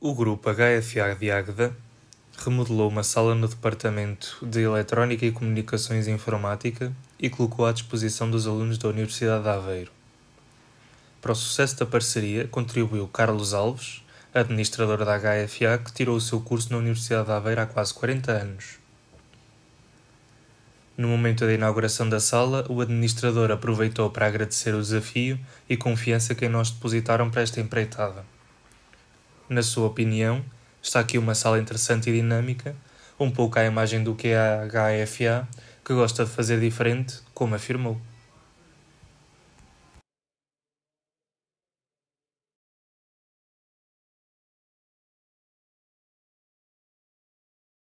O grupo HFA de Águeda remodelou uma sala no Departamento de Eletrónica e Comunicações e Informática e colocou à disposição dos alunos da Universidade de Aveiro. Para o sucesso da parceria contribuiu Carlos Alves, administrador da HFA, que tirou o seu curso na Universidade de Aveiro há quase 40 anos. No momento da inauguração da sala, o administrador aproveitou para agradecer o desafio e confiança que em nós depositaram para esta empreitada. Na sua opinião, está aqui uma sala interessante e dinâmica, um pouco à imagem do que é a HFA, que gosta de fazer diferente, como afirmou.